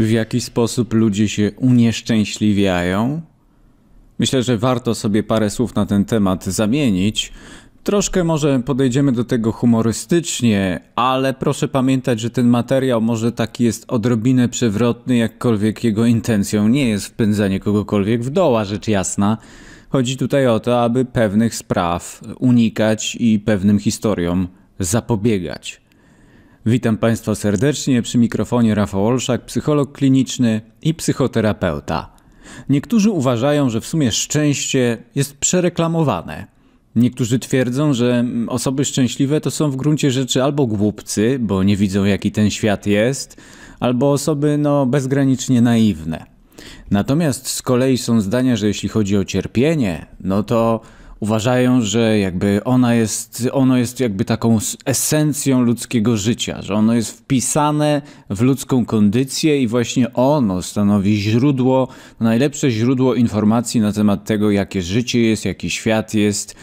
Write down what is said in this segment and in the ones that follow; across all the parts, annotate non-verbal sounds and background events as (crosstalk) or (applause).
w jaki sposób ludzie się unieszczęśliwiają? Myślę, że warto sobie parę słów na ten temat zamienić. Troszkę może podejdziemy do tego humorystycznie, ale proszę pamiętać, że ten materiał może taki jest odrobinę przewrotny, jakkolwiek jego intencją nie jest wpędzanie kogokolwiek w doła, rzecz jasna. Chodzi tutaj o to, aby pewnych spraw unikać i pewnym historiom zapobiegać. Witam Państwa serdecznie przy mikrofonie Rafał Olszak, psycholog kliniczny i psychoterapeuta. Niektórzy uważają, że w sumie szczęście jest przereklamowane. Niektórzy twierdzą, że osoby szczęśliwe to są w gruncie rzeczy albo głupcy, bo nie widzą jaki ten świat jest, albo osoby no bezgranicznie naiwne. Natomiast z kolei są zdania, że jeśli chodzi o cierpienie, no to uważają, że jakby ona jest, ono jest jakby taką esencją ludzkiego życia, że ono jest wpisane w ludzką kondycję i właśnie ono stanowi źródło, najlepsze źródło informacji na temat tego, jakie życie jest, jaki świat jest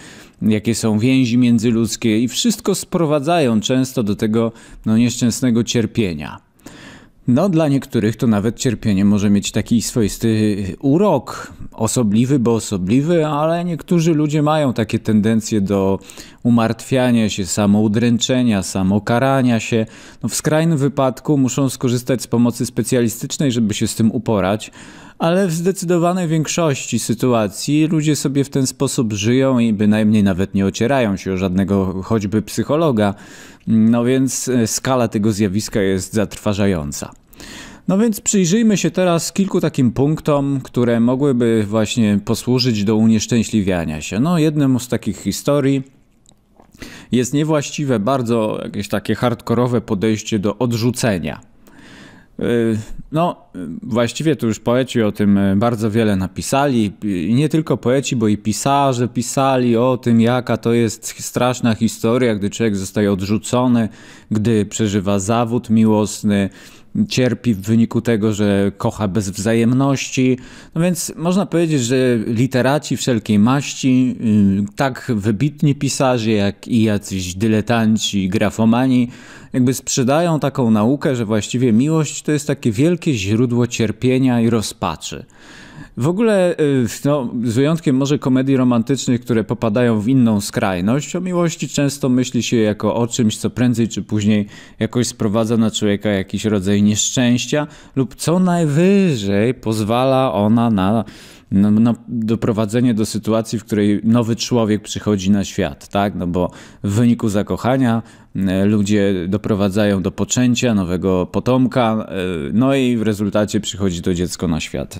jakie są więzi międzyludzkie i wszystko sprowadzają często do tego no, nieszczęsnego cierpienia. No, dla niektórych to nawet cierpienie może mieć taki swoisty urok, osobliwy, bo osobliwy, ale niektórzy ludzie mają takie tendencje do umartwiania się, samoudręczenia, samokarania się. No, w skrajnym wypadku muszą skorzystać z pomocy specjalistycznej, żeby się z tym uporać ale w zdecydowanej większości sytuacji ludzie sobie w ten sposób żyją i bynajmniej nawet nie ocierają się o żadnego choćby psychologa. No więc e, skala tego zjawiska jest zatrważająca. No więc przyjrzyjmy się teraz kilku takim punktom, które mogłyby właśnie posłużyć do unieszczęśliwiania się. No, jednym z takich historii jest niewłaściwe, bardzo jakieś takie hardkorowe podejście do odrzucenia. Y, no, właściwie tu już poeci o tym y, bardzo wiele napisali. I nie tylko poeci, bo i pisarze pisali o tym, jaka to jest straszna historia, gdy człowiek zostaje odrzucony, gdy przeżywa zawód miłosny, cierpi w wyniku tego, że kocha bez wzajemności. No więc można powiedzieć, że literaci wszelkiej maści, y, tak wybitni pisarze, jak i jacyś dyletanci, grafomani, jakby sprzedają taką naukę, że właściwie miłość to jest takie wielkie źródło cierpienia i rozpaczy. W ogóle, y, no, z wyjątkiem może komedii romantycznych, które popadają w inną skrajność, o miłości często myśli się jako o czymś, co prędzej czy później jakoś sprowadza na człowieka jakiś rodzaj nieszczęścia, lub co najwyżej pozwala ona na no, no, doprowadzenie do sytuacji, w której nowy człowiek przychodzi na świat, tak? No bo w wyniku zakochania E, ludzie doprowadzają do poczęcia nowego potomka, e, no i w rezultacie przychodzi to dziecko na świat.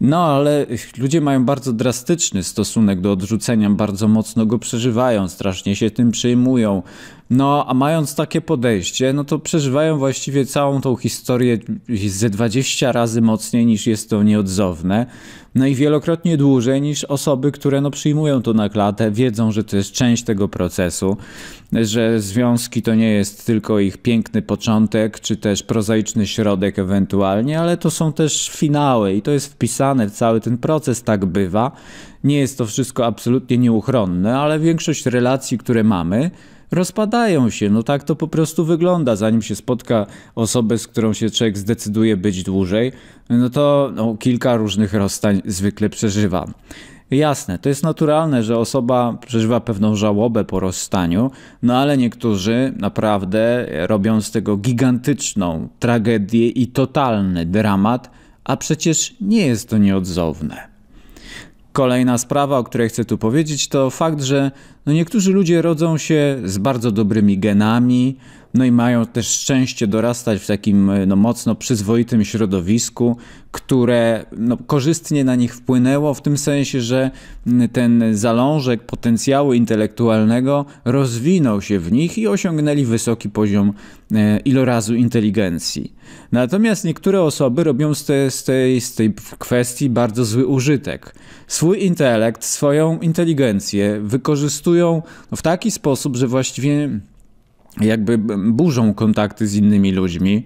No ale ludzie mają bardzo drastyczny stosunek do odrzucenia, bardzo mocno go przeżywają, strasznie się tym przyjmują, no, a mając takie podejście, no to przeżywają właściwie całą tą historię ze 20 razy mocniej niż jest to nieodzowne. No i wielokrotnie dłużej niż osoby, które no przyjmują to na klatę, wiedzą, że to jest część tego procesu, że związki to nie jest tylko ich piękny początek, czy też prozaiczny środek ewentualnie, ale to są też finały i to jest wpisane w cały ten proces, tak bywa. Nie jest to wszystko absolutnie nieuchronne, ale większość relacji, które mamy, rozpadają się. No tak to po prostu wygląda. Zanim się spotka osobę, z którą się człowiek zdecyduje być dłużej, no to no, kilka różnych rozstań zwykle przeżywa. Jasne, to jest naturalne, że osoba przeżywa pewną żałobę po rozstaniu, no ale niektórzy naprawdę robią z tego gigantyczną tragedię i totalny dramat, a przecież nie jest to nieodzowne. Kolejna sprawa, o której chcę tu powiedzieć, to fakt, że no niektórzy ludzie rodzą się z bardzo dobrymi genami, no i mają też szczęście dorastać w takim e, no, mocno przyzwoitym środowisku, które no, korzystnie na nich wpłynęło, w tym sensie, że ten zalążek potencjału intelektualnego rozwinął się w nich i osiągnęli wysoki poziom e, ilorazu inteligencji. Natomiast niektóre osoby robią z, te, z, tej, z tej kwestii bardzo zły użytek. Swój intelekt, swoją inteligencję wykorzystują w taki sposób, że właściwie jakby burzą kontakty z innymi ludźmi,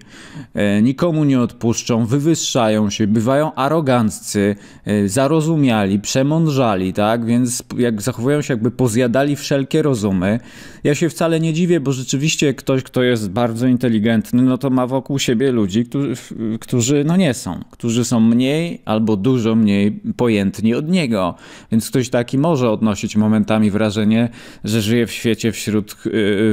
e, nikomu nie odpuszczą, wywyższają się, bywają aroganccy, e, zarozumiali, przemądrzali, tak? Więc jak zachowują się, jakby pozjadali wszelkie rozumy. Ja się wcale nie dziwię, bo rzeczywiście ktoś, kto jest bardzo inteligentny, no to ma wokół siebie ludzi, którzy, którzy no nie są, którzy są mniej albo dużo mniej pojętni od niego. Więc ktoś taki może odnosić momentami wrażenie, że żyje w świecie wśród,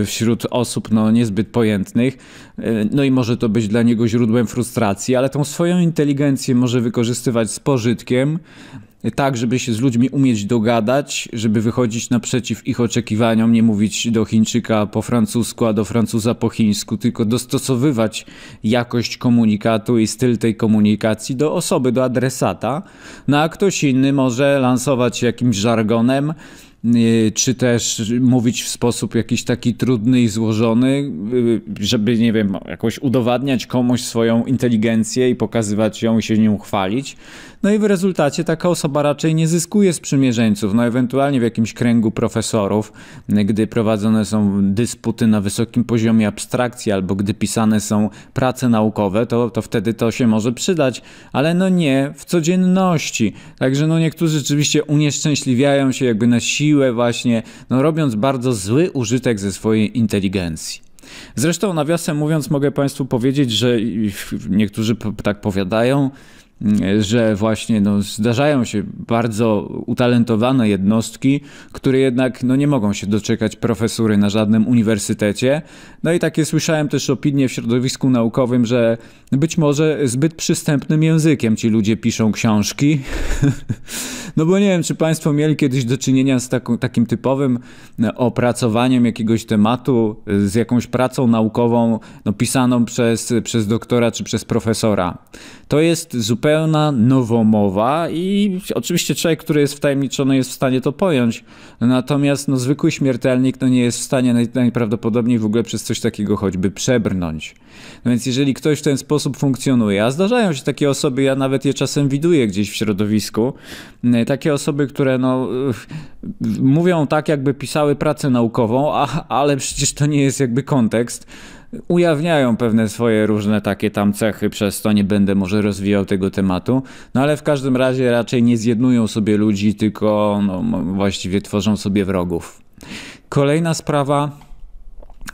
e, wśród osób, osób no, niezbyt pojętnych. E, no i może to być dla niego źródłem frustracji, ale tą swoją inteligencję może wykorzystywać z pożytkiem, e, tak, żeby się z ludźmi umieć dogadać, żeby wychodzić naprzeciw ich oczekiwaniom, nie mówić do Chińczyka po francusku, a do Francuza po chińsku, tylko dostosowywać jakość komunikatu i styl tej komunikacji do osoby, do adresata. No a ktoś inny może lansować jakimś żargonem, Y, czy też mówić w sposób jakiś taki trudny i złożony, y, żeby, nie wiem, jakoś udowadniać komuś swoją inteligencję i pokazywać ją i się nią chwalić. No i w rezultacie taka osoba raczej nie zyskuje sprzymierzeńców, no ewentualnie w jakimś kręgu profesorów, gdy prowadzone są dysputy na wysokim poziomie abstrakcji albo gdy pisane są prace naukowe, to, to wtedy to się może przydać, ale no nie w codzienności. Także no niektórzy rzeczywiście unieszczęśliwiają się jakby na siłę siłę właśnie, no robiąc bardzo zły użytek ze swojej inteligencji. Zresztą nawiasem mówiąc mogę Państwu powiedzieć, że niektórzy tak powiadają, mm, że właśnie no, zdarzają się bardzo utalentowane jednostki, które jednak no, nie mogą się doczekać profesury na żadnym uniwersytecie. No i takie słyszałem też opinie w środowisku naukowym, że być może zbyt przystępnym językiem ci ludzie piszą książki. (laughs) no bo nie wiem, czy Państwo mieli kiedyś do czynienia z takim typowym e, opracowaniem jakiegoś tematu, e, z jakąś pracą naukową no, pisaną przez, przez doktora czy przez profesora. To jest zupełna nowomowa i oczywiście człowiek, który jest wtajemniczony jest w stanie to pojąć, natomiast no, zwykły śmiertelnik no, nie jest w stanie najprawdopodobniej w ogóle przez coś takiego choćby przebrnąć. No więc jeżeli ktoś w ten sposób sposób funkcjonuje. A zdarzają się takie osoby, ja nawet je czasem widuję gdzieś w środowisku. E, takie osoby, które no, e, mówią tak, jakby pisały pracę naukową, a, ale przecież to nie jest jakby kontekst ujawniają pewne swoje różne takie tam cechy, przez to nie będę może rozwijał tego tematu, no ale w każdym razie raczej nie zjednują sobie ludzi, tylko no, właściwie tworzą sobie wrogów. Kolejna sprawa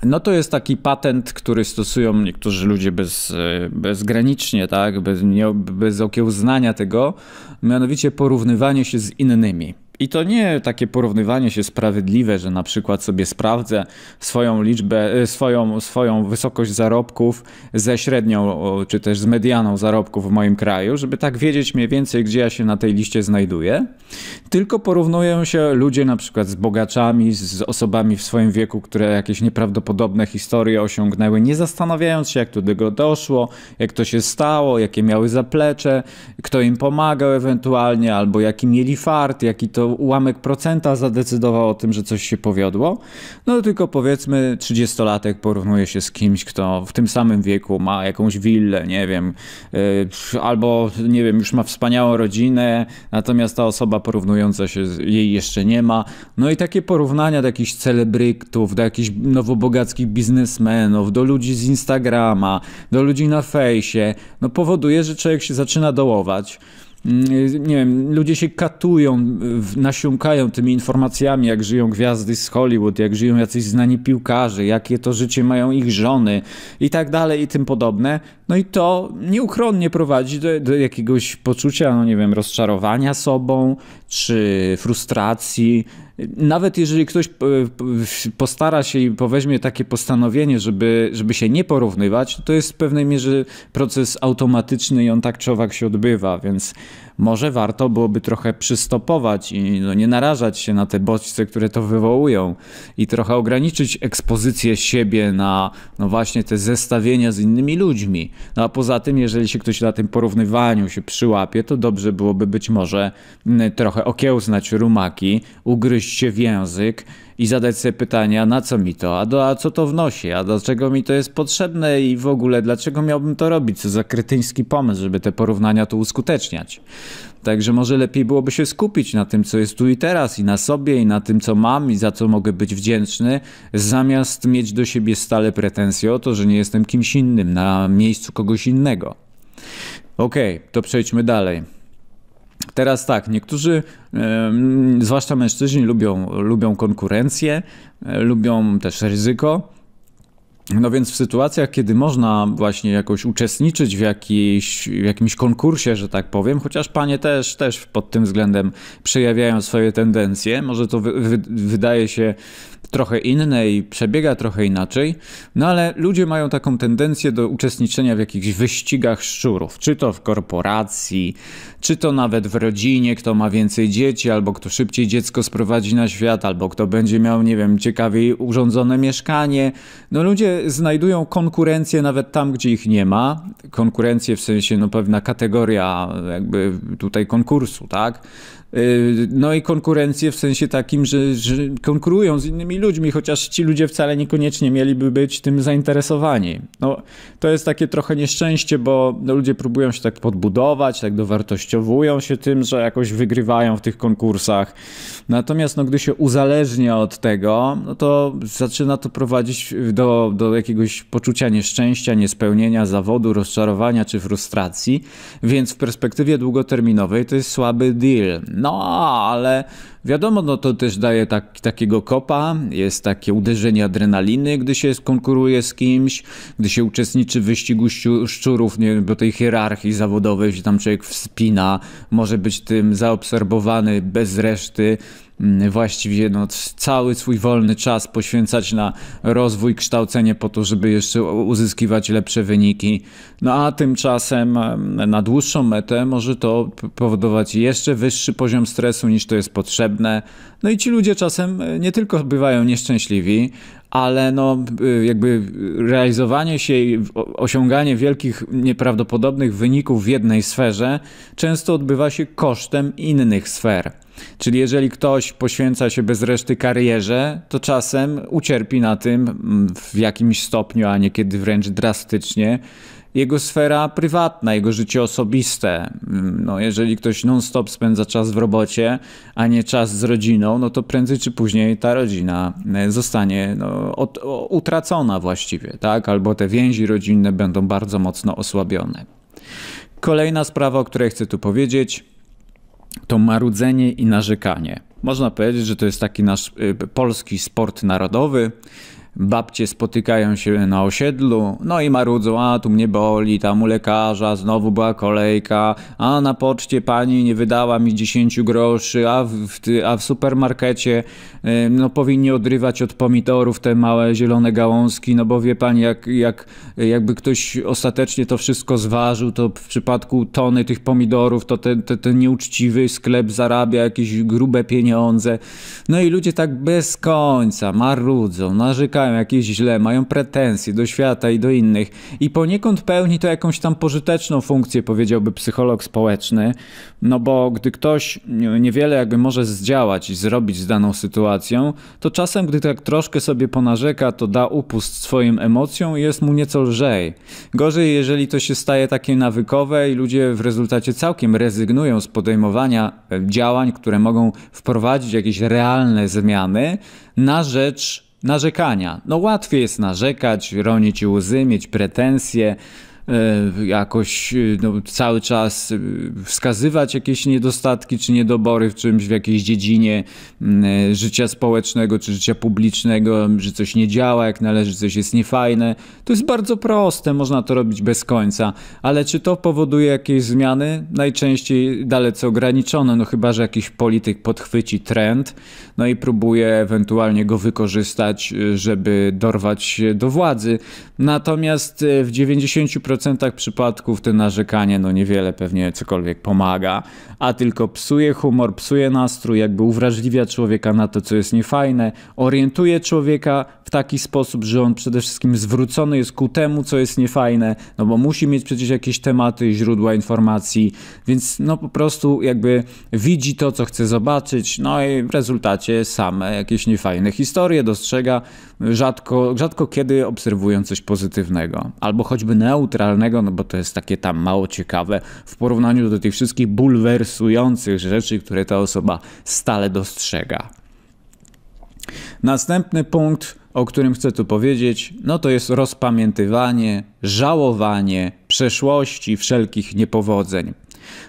no to jest taki patent, który stosują niektórzy ludzie bez, e, bezgranicznie, tak? bez, nie, bez okiełznania tego, mianowicie porównywanie się z innymi. I to nie takie porównywanie się sprawiedliwe, że na przykład sobie sprawdzę swoją liczbę, e, swoją, swoją wysokość zarobków ze średnią, czy też z medianą zarobków w moim kraju, żeby tak wiedzieć mniej więcej, gdzie ja się na tej liście znajduję. Tylko porównują się ludzie na przykład z bogaczami, z osobami w swoim wieku, które jakieś nieprawdopodobne historie osiągnęły, nie zastanawiając się, jak do tego doszło, jak to się stało, jakie miały zaplecze, kto im pomagał ewentualnie, albo jaki mieli fart, jaki to ułamek procenta zadecydował o tym, że coś się powiodło. No tylko powiedzmy 30-latek porównuje się z kimś, kto w tym samym wieku ma jakąś willę, nie wiem, y, albo nie wiem, już ma wspaniałą rodzinę, natomiast ta osoba porównująca się jej jeszcze nie ma. No i takie porównania do jakichś celebryktów, do jakichś nowobogackich biznesmenów, do ludzi z Instagrama, do ludzi na fejsie, no powoduje, że człowiek się zaczyna dołować. Mm, nie wiem, ludzie się katują, nasiąkają tymi informacjami, jak żyją gwiazdy z Hollywood, jak żyją jacyś znani piłkarze, jakie to życie mają ich żony i tak dalej i tym podobne. No i to nieuchronnie prowadzi do, do jakiegoś poczucia, no nie wiem, rozczarowania sobą, czy frustracji, nawet jeżeli ktoś e, postara się i poweźmie takie postanowienie, żeby, żeby się nie porównywać, to jest w pewnej mierze proces automatyczny i on tak czy owak się odbywa, więc może warto byłoby trochę przystopować i no, nie narażać się na te bodźce, które to wywołują i trochę ograniczyć ekspozycję siebie na no właśnie te zestawienia z innymi ludźmi. No a poza tym, jeżeli się ktoś na tym porównywaniu się przyłapie, to dobrze byłoby być może mm, trochę okiełznać rumaki, ugryźć się w język i zadać sobie pytania, na co mi to, a, do, a co to wnosi, a dlaczego mi to jest potrzebne i w ogóle dlaczego miałbym to robić, co za krytyński pomysł, żeby te porównania tu uskuteczniać. Także może lepiej byłoby się skupić na tym, co jest tu i teraz, i na sobie, i na tym, co mam, i za co mogę być wdzięczny, zamiast mieć do siebie stale pretensje o to, że nie jestem kimś innym, na miejscu kogoś innego. Okej, okay, to przejdźmy dalej. Teraz tak, niektórzy, zwłaszcza mężczyźni, lubią, lubią konkurencję, e, lubią też ryzyko. No więc w sytuacjach, kiedy można właśnie jakoś uczestniczyć w, jakiejś, w jakimś konkursie, że tak powiem, chociaż panie też, też pod tym względem przejawiają swoje tendencje, może to wy, wy, wydaje się trochę inne i przebiega trochę inaczej, no ale ludzie mają taką tendencję do uczestniczenia w jakichś wyścigach szczurów, czy to w korporacji, czy to nawet w rodzinie, kto ma więcej dzieci, albo kto szybciej dziecko sprowadzi na świat, albo kto będzie miał, nie wiem, ciekawiej urządzone mieszkanie. No ludzie znajdują konkurencję nawet tam, gdzie ich nie ma. Konkurencję w sensie no, pewna kategoria jakby tutaj konkursu, tak? Y, no i konkurencję w sensie takim, że, że, konkurują z innymi ludźmi, chociaż ci ludzie wcale niekoniecznie mieliby być tym zainteresowani. No, to jest takie trochę nieszczęście, bo no, ludzie próbują się tak podbudować, tak dowartościowują się tym, że jakoś wygrywają w tych konkursach. Natomiast no, gdy się uzależnia od tego, no to zaczyna to prowadzić do, do jakiegoś poczucia nieszczęścia, niespełnienia zawodu, rozczarowania czy frustracji, więc w perspektywie długoterminowej to jest słaby deal. No, ale wiadomo, no to też daje tak, takiego kopa, jest takie uderzenie adrenaliny, gdy się konkuruje z kimś, gdy się uczestniczy w wyścigu szczurów, nie wiem, do tej hierarchii zawodowej, że tam człowiek wspina, może być tym zaobserwowany bez reszty, właściwie no, cały swój wolny czas poświęcać na rozwój, kształcenie po to, żeby jeszcze uzyskiwać lepsze wyniki. No a tymczasem na dłuższą metę może to powodować jeszcze wyższy poziom stresu niż to jest potrzebne. No i ci ludzie czasem e, nie tylko bywają nieszczęśliwi, ale no, jakby realizowanie się i osiąganie wielkich, nieprawdopodobnych wyników w jednej sferze często odbywa się kosztem innych sfer. Czyli jeżeli ktoś poświęca się bez reszty karierze, to czasem ucierpi na tym mm, w jakimś stopniu, a niekiedy wręcz drastycznie jego sfera prywatna, jego życie osobiste. Mm, no, jeżeli ktoś non-stop spędza czas w robocie, a nie czas z rodziną, no to prędzej czy później ta rodzina mm, zostanie no, od, utracona właściwie, tak? Albo te więzi rodzinne będą bardzo mocno osłabione. Kolejna sprawa, o której chcę tu powiedzieć, to marudzenie i narzekanie. Można powiedzieć, że to jest taki nasz y, polski sport narodowy, Babcie spotykają się na osiedlu, no i marudzą, a tu mnie boli, tam u lekarza znowu była kolejka, a na poczcie pani nie wydała mi 10 groszy, a w, a w supermarkecie y, no, powinni odrywać od pomidorów te małe zielone gałązki, no bo wie pani, jak, jak, jakby ktoś ostatecznie to wszystko zważył, to w przypadku tony tych pomidorów, to ten, ten, ten nieuczciwy sklep zarabia jakieś grube pieniądze. No i ludzie tak bez końca marudzą, narzekają, wyglądają jakieś źle, mają pretensje do świata i do innych i poniekąd pełni to jakąś tam pożyteczną funkcję, powiedziałby psycholog społeczny, no bo gdy ktoś niewiele jakby może zdziałać i zrobić z daną sytuacją, to czasem, gdy tak troszkę sobie ponarzeka, to da upust swoim emocjom i jest mu nieco lżej. Gorzej, jeżeli to się staje takie nawykowe i ludzie w rezultacie całkiem rezygnują z podejmowania e, działań, które mogą wprowadzić jakieś realne zmiany na rzecz Narzekania. No łatwiej jest narzekać, ronić łzy, mieć pretensje, E, jakoś e, no, cały czas e, wskazywać jakieś niedostatki czy niedobory w czymś, w jakiejś dziedzinie życia społecznego czy życia publicznego, że coś nie działa jak należy, coś jest niefajne. To jest bardzo proste, można to robić bez końca, ale czy to powoduje jakieś zmiany? Najczęściej dalece ograniczone, no chyba, że jakiś polityk podchwyci trend, no i próbuje ewentualnie go wykorzystać, żeby dorwać się do władzy. Natomiast w 90% procentach przypadków te narzekanie no niewiele pewnie cokolwiek pomaga, a tylko psuje humor, psuje nastrój, jakby uwrażliwia człowieka na to, co jest niefajne, orientuje człowieka taki sposób, że on przede wszystkim zwrócony jest ku temu, co jest niefajne, no bo musi mieć przecież jakieś tematy i źródła informacji, więc no po prostu jakby widzi to, co chce zobaczyć, no i w rezultacie same jakieś niefajne historie dostrzega, rzadko, rzadko kiedy obserwują coś pozytywnego, albo choćby neutralnego, no bo to jest takie tam mało ciekawe w porównaniu do tych wszystkich bulwersujących rzeczy, które ta osoba stale dostrzega. Następny punkt o którym chcę tu powiedzieć, no to jest rozpamiętywanie, żałowanie przeszłości, wszelkich niepowodzeń.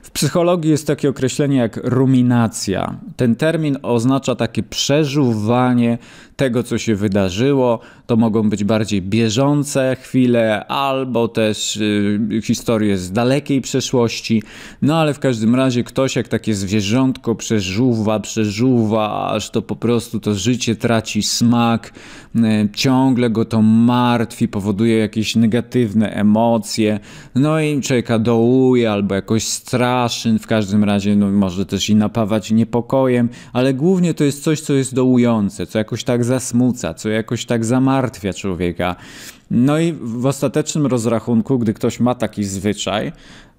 W psychologii jest takie określenie jak ruminacja. Ten termin oznacza takie przeżuwanie tego, co się wydarzyło. To mogą być bardziej bieżące chwile, albo też y, historie z dalekiej przeszłości. No ale w każdym razie ktoś jak takie zwierzątko przeżuwa, przeżuwa, aż to po prostu to życie traci smak, y, ciągle go to martwi, powoduje jakieś negatywne emocje. No i człowieka dołuje albo jakoś straszy, w każdym razie no, może też i napawać niepokojem, ale głównie to jest coś, co jest dołujące, co jakoś tak tak zasmuca, co jakoś tak zamartwia człowieka. No i w ostatecznym rozrachunku, gdy ktoś ma taki zwyczaj,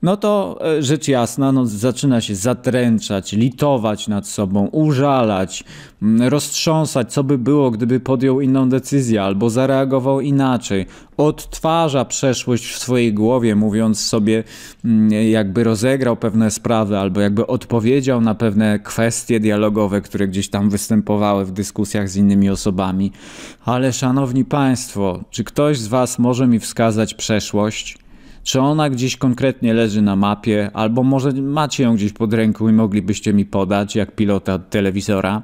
no to e, rzecz jasna, no, zaczyna się zatręczać, litować nad sobą, użalać, mm, roztrząsać, co by było, gdyby podjął inną decyzję albo zareagował inaczej. Odtwarza przeszłość w swojej głowie, mówiąc sobie, mm, jakby rozegrał pewne sprawy albo jakby odpowiedział na pewne kwestie dialogowe, które gdzieś tam występowały w dyskusjach z innymi osobami. Ale szanowni Państwo, czy ktoś z Was może mi wskazać przeszłość? Czy ona gdzieś konkretnie leży na mapie, albo może macie ją gdzieś pod ręką i moglibyście mi podać, jak pilota od telewizora?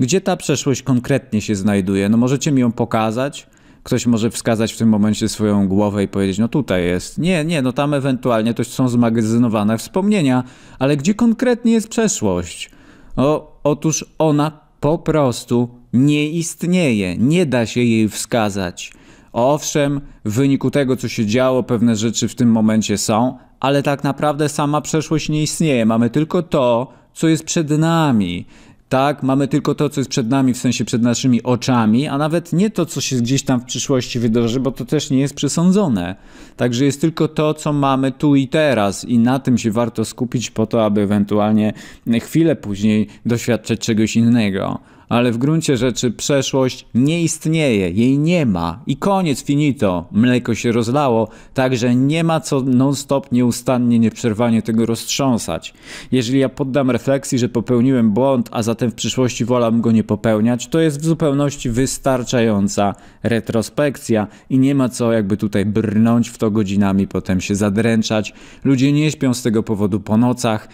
Gdzie ta przeszłość konkretnie się znajduje? No możecie mi ją pokazać? Ktoś może wskazać w tym momencie swoją głowę i powiedzieć, no tutaj jest. Nie, nie, no tam ewentualnie to są zmagazynowane wspomnienia, ale gdzie konkretnie jest przeszłość? O, otóż ona po prostu nie istnieje, nie da się jej wskazać. Owszem, w wyniku tego, co się działo, pewne rzeczy w tym momencie są, ale tak naprawdę sama przeszłość nie istnieje. Mamy tylko to, co jest przed nami. Tak, mamy tylko to, co jest przed nami, w sensie przed naszymi oczami, a nawet nie to, co się gdzieś tam w przyszłości wydarzy, bo to też nie jest przesądzone. Także jest tylko to, co mamy tu i teraz, i na tym się warto skupić, po to, aby ewentualnie chwilę później doświadczać czegoś innego ale w gruncie rzeczy przeszłość nie istnieje, jej nie ma i koniec finito. Mleko się rozlało, także nie ma co non-stop nieustannie, nieprzerwanie tego roztrząsać. Jeżeli ja poddam refleksji, że popełniłem błąd, a zatem w przyszłości wolę go nie popełniać, to jest w zupełności wystarczająca retrospekcja i nie ma co jakby tutaj brnąć w to godzinami, potem się zadręczać. Ludzie nie śpią z tego powodu po nocach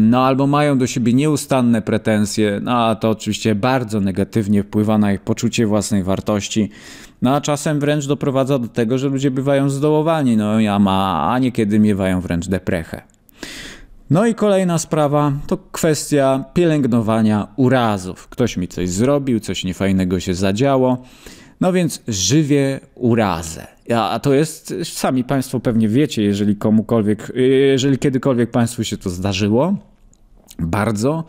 no albo mają do siebie nieustanne pretensje, no a to oczywiście bardzo negatywnie wpływa na ich poczucie własnej wartości, no a czasem wręcz doprowadza do tego, że ludzie bywają zdołowani, no ja ma, a niekiedy miewają wręcz deprechę. No i kolejna sprawa to kwestia pielęgnowania urazów. Ktoś mi coś zrobił, coś niefajnego się zadziało, no więc żywię urazę. A, a to jest, sami Państwo pewnie wiecie, jeżeli komukolwiek, jeżeli kiedykolwiek Państwu się to zdarzyło, bardzo,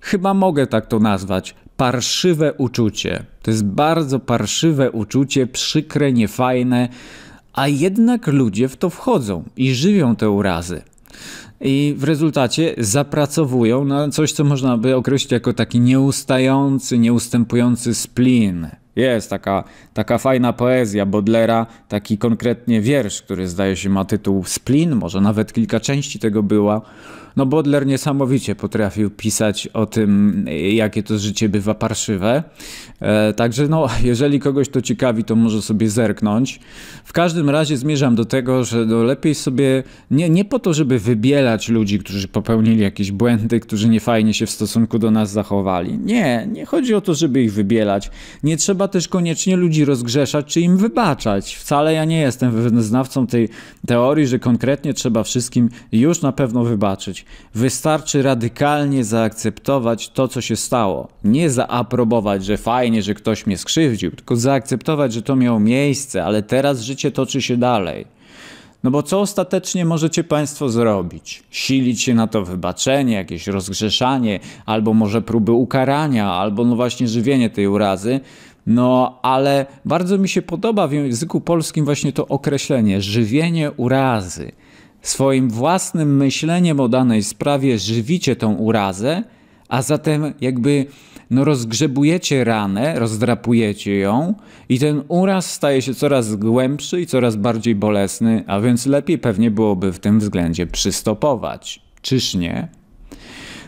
chyba mogę tak to nazwać, parszywe uczucie. To jest bardzo parszywe uczucie, przykre, niefajne, a jednak ludzie w to wchodzą i żywią te urazy. I w rezultacie zapracowują na coś, co można by określić jako taki nieustający, nieustępujący splin. Jest taka, taka fajna poezja Bodlera, taki konkretnie wiersz, który zdaje się ma tytuł Splin, może nawet kilka części tego była. No Bodler niesamowicie potrafił pisać o tym, jakie to życie bywa parszywe. E, także no, jeżeli kogoś to ciekawi, to może sobie zerknąć. W każdym razie zmierzam do tego, że no, lepiej sobie, nie, nie po to, żeby wybielać ludzi, którzy popełnili jakieś błędy, którzy niefajnie się w stosunku do nas zachowali. Nie, nie chodzi o to, żeby ich wybielać. Nie trzeba też koniecznie ludzi rozgrzeszać czy im wybaczać. Wcale ja nie jestem znawcą tej teorii, że konkretnie trzeba wszystkim już na pewno wybaczyć. Wystarczy radykalnie zaakceptować to, co się stało. Nie zaaprobować, że fajnie, że ktoś mnie skrzywdził, tylko zaakceptować, że to miało miejsce, ale teraz życie toczy się dalej. No bo co ostatecznie możecie Państwo zrobić? Silić się na to wybaczenie, jakieś rozgrzeszanie, albo może próby ukarania, albo no właśnie żywienie tej urazy. No, ale bardzo mi się podoba w języku polskim właśnie to określenie żywienie urazy. Swoim własnym myśleniem o danej sprawie żywicie tą urazę, a zatem jakby no rozgrzebujecie ranę, rozdrapujecie ją i ten uraz staje się coraz głębszy i coraz bardziej bolesny, a więc lepiej pewnie byłoby w tym względzie przystopować. Czyż nie?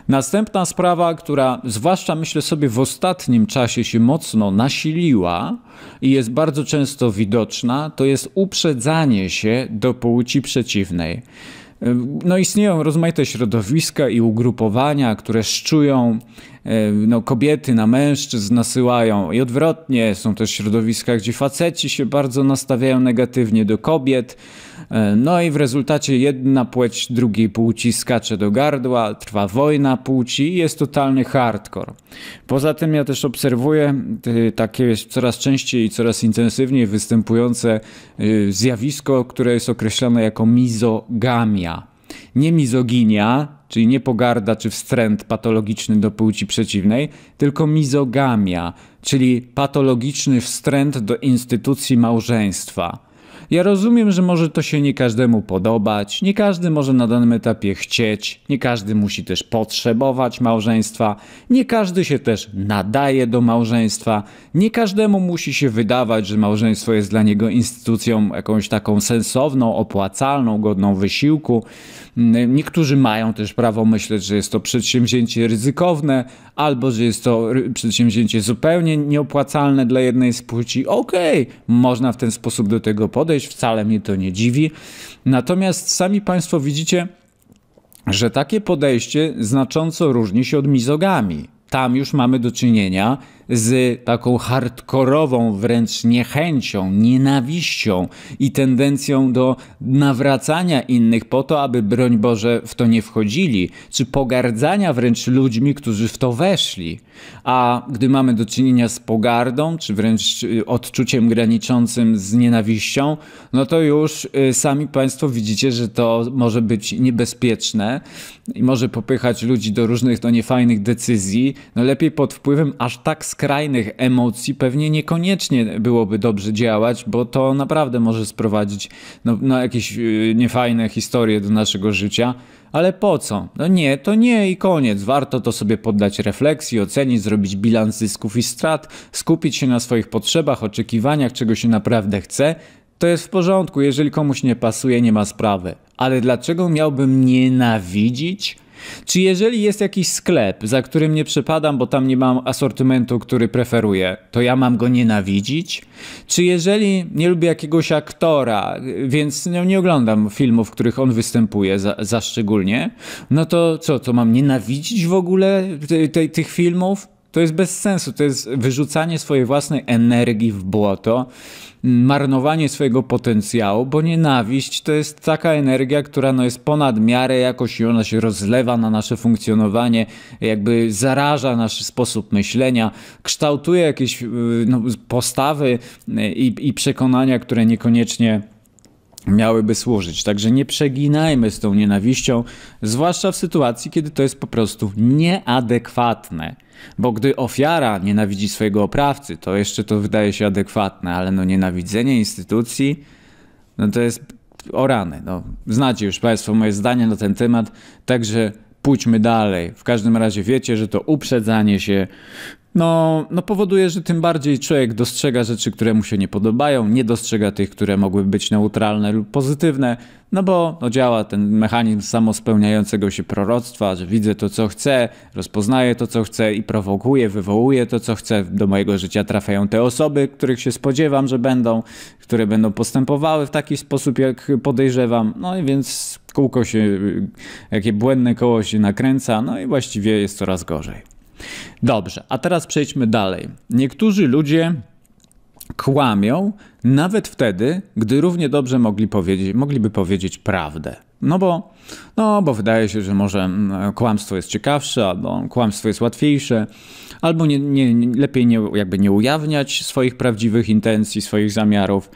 Następna sprawa, która zwłaszcza myślę sobie w ostatnim czasie się mocno nasiliła i jest bardzo często widoczna, to jest uprzedzanie się do płci przeciwnej. No istnieją rozmaite środowiska i ugrupowania, które szczują no, kobiety na mężczyzn nasyłają i odwrotnie. Są też środowiska, gdzie faceci się bardzo nastawiają negatywnie do kobiet. No i w rezultacie jedna płeć drugiej płci skacze do gardła, trwa wojna płci i jest totalny hardcore. Poza tym ja też obserwuję y, takie coraz częściej i coraz intensywniej występujące y, zjawisko, które jest określane jako mizogamia nie mizoginia, czyli nie pogarda czy wstręt patologiczny do płci przeciwnej, tylko mizogamia, czyli patologiczny wstręt do instytucji małżeństwa. Ja rozumiem, że może to się nie każdemu podobać, nie każdy może na danym etapie chcieć, nie każdy musi też potrzebować małżeństwa, nie każdy się też nadaje do małżeństwa, nie każdemu musi się wydawać, że małżeństwo jest dla niego instytucją jakąś taką sensowną, opłacalną, godną wysiłku. Niektórzy mają też prawo myśleć, że jest to przedsięwzięcie ryzykowne, albo że jest to przedsięwzięcie zupełnie nieopłacalne dla jednej z płci. Okej, okay, można w ten sposób do tego podejść podejść, wcale mnie to nie dziwi. Natomiast sami Państwo widzicie, że takie podejście znacząco różni się od mizogami. Tam już mamy do czynienia z taką hardkorową wręcz niechęcią, nienawiścią i tendencją do nawracania innych po to, aby broń Boże w to nie wchodzili, czy pogardzania wręcz ludźmi, którzy w to weszli. A gdy mamy do czynienia z pogardą, czy wręcz y, odczuciem graniczącym z nienawiścią, no to już y, sami Państwo widzicie, że to może być niebezpieczne i może popychać ludzi do różnych, no niefajnych decyzji. No lepiej pod wpływem aż tak skrajnych emocji pewnie niekoniecznie byłoby dobrze działać, bo to naprawdę może sprowadzić no, na no, jakieś y, niefajne historie do naszego życia. Ale po co? No nie, to nie i koniec. Warto to sobie poddać refleksji, ocenić, zrobić bilans zysków i strat, skupić się na swoich potrzebach, oczekiwaniach, czego się naprawdę chce. To jest w porządku, jeżeli komuś nie pasuje, nie ma sprawy. Ale dlaczego miałbym nienawidzić czy jeżeli jest jakiś sklep, za którym nie przepadam, bo tam nie mam asortymentu, który preferuję, to ja mam go nienawidzić? Czy jeżeli nie lubię jakiegoś aktora, więc no, nie oglądam filmów, w których on występuje za, za szczególnie, no to co, to mam nienawidzić w ogóle te, te, tych filmów? To jest bez sensu, to jest wyrzucanie swojej własnej energii w błoto, marnowanie swojego potencjału, bo nienawiść to jest taka energia, która no jest ponad miarę jakoś i ona się rozlewa na nasze funkcjonowanie, jakby zaraża nasz sposób myślenia, kształtuje jakieś y, no, postawy y, i, i przekonania, które niekoniecznie miałyby służyć. Także nie przeginajmy z tą nienawiścią, zwłaszcza w sytuacji, kiedy to jest po prostu nieadekwatne. Bo gdy ofiara nienawidzi swojego oprawcy, to jeszcze to wydaje się adekwatne, ale no nienawidzenie instytucji, no to jest o No, znacie już Państwo moje zdanie na ten temat, także pójdźmy dalej. W każdym razie wiecie, że to uprzedzanie się no, no powoduje, że tym bardziej człowiek dostrzega rzeczy, które mu się nie podobają, nie dostrzega tych, które mogłyby być neutralne lub pozytywne, no bo no działa ten mechanizm samospełniającego się proroctwa, że widzę to, co chcę, rozpoznaję to, co chcę i prowokuję, wywołuję to, co chcę. Do mojego życia trafiają te osoby, których się spodziewam, że będą, które będą postępowały w taki sposób, jak podejrzewam. No i więc kółko się, jakie błędne koło się nakręca, no i właściwie jest coraz gorzej. Dobrze, a teraz przejdźmy dalej. Niektórzy ludzie kłamią nawet wtedy, gdy równie dobrze mogli powiedzieć, mogliby powiedzieć prawdę. No bo, no bo wydaje się, że może mm, kłamstwo jest ciekawsze, albo kłamstwo jest łatwiejsze, albo nie, nie, lepiej nie, jakby nie ujawniać swoich prawdziwych intencji, swoich zamiarów.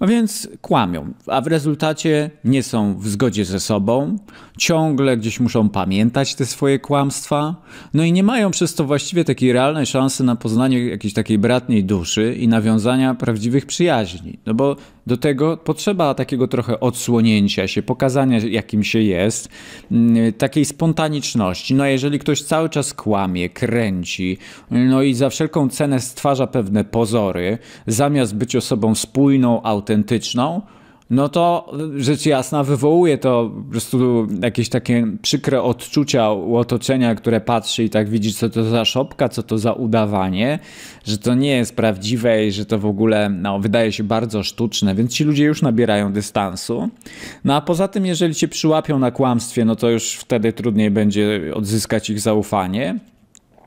No więc kłamią, a w rezultacie nie są w zgodzie ze sobą, ciągle gdzieś muszą pamiętać te swoje kłamstwa, no i nie mają przez to właściwie takiej realnej szansy na poznanie jakiejś takiej bratniej duszy i nawiązania prawdziwych przyjaźni. No bo do tego potrzeba takiego trochę odsłonięcia się, pokazania jakim się jest, mm, takiej spontaniczności. No a jeżeli ktoś cały czas kłamie, kręci, no i za wszelką cenę stwarza pewne pozory, zamiast być osobą spójną, autentyczną, no to rzecz jasna wywołuje to po prostu jakieś takie przykre odczucia u otoczenia, które patrzy i tak widzi, co to za szopka, co to za udawanie, że to nie jest prawdziwe i że to w ogóle no, wydaje się bardzo sztuczne, więc ci ludzie już nabierają dystansu. No a poza tym, jeżeli cię przyłapią na kłamstwie, no to już wtedy trudniej będzie odzyskać ich zaufanie.